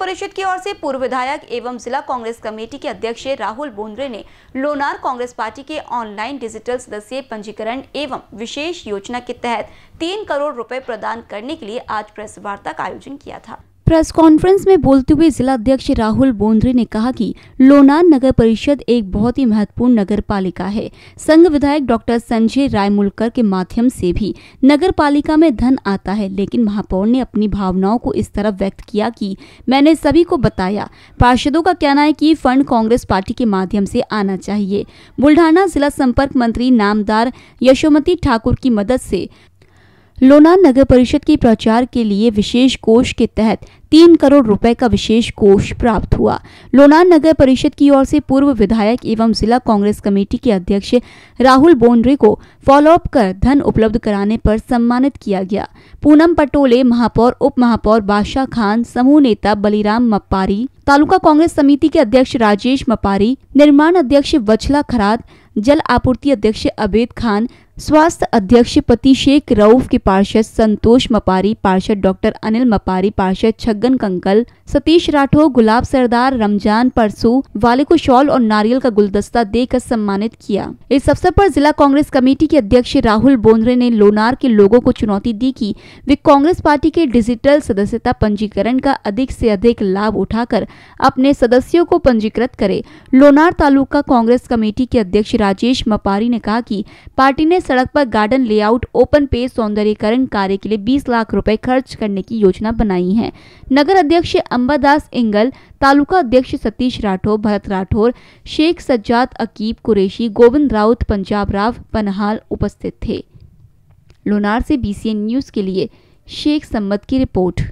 परिषद की ओर से पूर्व विधायक एवं जिला कांग्रेस कमेटी के अध्यक्ष राहुल बोंद्रे ने लोनार कांग्रेस पार्टी के ऑनलाइन डिजिटल सदस्य पंजीकरण एवं विशेष योजना के तहत तीन करोड़ रुपए प्रदान करने के लिए आज प्रेस वार्ता का आयोजन किया था प्रेस कॉन्फ्रेंस में बोलते हुए जिला अध्यक्ष राहुल बोंद्री ने कहा कि लोनार नगर परिषद एक बहुत ही महत्वपूर्ण नगर पालिका है संघ विधायक डॉक्टर संजय रायमुलकर के माध्यम से भी नगर पालिका में धन आता है लेकिन महापौर ने अपनी भावनाओं को इस तरह व्यक्त किया कि मैंने सभी को बताया पार्षदों का कहना है की फंड कांग्रेस पार्टी के माध्यम से आना चाहिए बुल्ढाना जिला संपर्क मंत्री नामदार यशोमती ठाकुर की मदद से लोना नगर परिषद की प्रचार के लिए विशेष कोष के तहत तीन करोड़ रुपए का विशेष कोष प्राप्त हुआ लोना नगर परिषद की ओर से पूर्व विधायक एवं जिला कांग्रेस कमेटी के अध्यक्ष राहुल बोन्ड्रे को फॉलोअप कर धन उपलब्ध कराने पर सम्मानित किया गया पूनम पटोले महापौर उप महापौर बादशाह खान समूह नेता बलिराम मपारी तालुका कांग्रेस समिति के अध्यक्ष राजेश मपारी निर्माण अध्यक्ष वछला खराद जल आपूर्ति अध्यक्ष अबेद खान स्वास्थ्य अध्यक्ष पति शेख रऊफ के पार्षद संतोष मपारी पार्षद डॉक्टर अनिल मपारी पार्षद छगन कंकल सतीश राठौर गुलाब सरदार रमजान परसू वाले को शॉल और नारियल का गुलदस्ता देकर सम्मानित किया इस अवसर पर जिला कांग्रेस कमेटी के अध्यक्ष राहुल बोंद्रे ने लोनार के लोगों को चुनौती दी कि वे कांग्रेस पार्टी के डिजिटल सदस्यता पंजीकरण का अधिक से अधिक लाभ उठाकर अपने सदस्यों को पंजीकृत करे लोनार तालुका कांग्रेस कमेटी के अध्यक्ष राजेश मपारी ने कहा की पार्टी ने सड़क पर गार्डन लेआउट ओपन पे सौंदर्यकरण कार्य के लिए 20 लाख रुपए खर्च करने की योजना बनाई है नगर अध्यक्ष अम्बादास इंगल तालुका अध्यक्ष सतीश राठौर भरत राठौर शेख सज्जाद अकीब कुरेशी गोविंद राउत पंजाब राव पनहाल उपस्थित थे लोनार से बी न्यूज के लिए शेख सम्मत की रिपोर्ट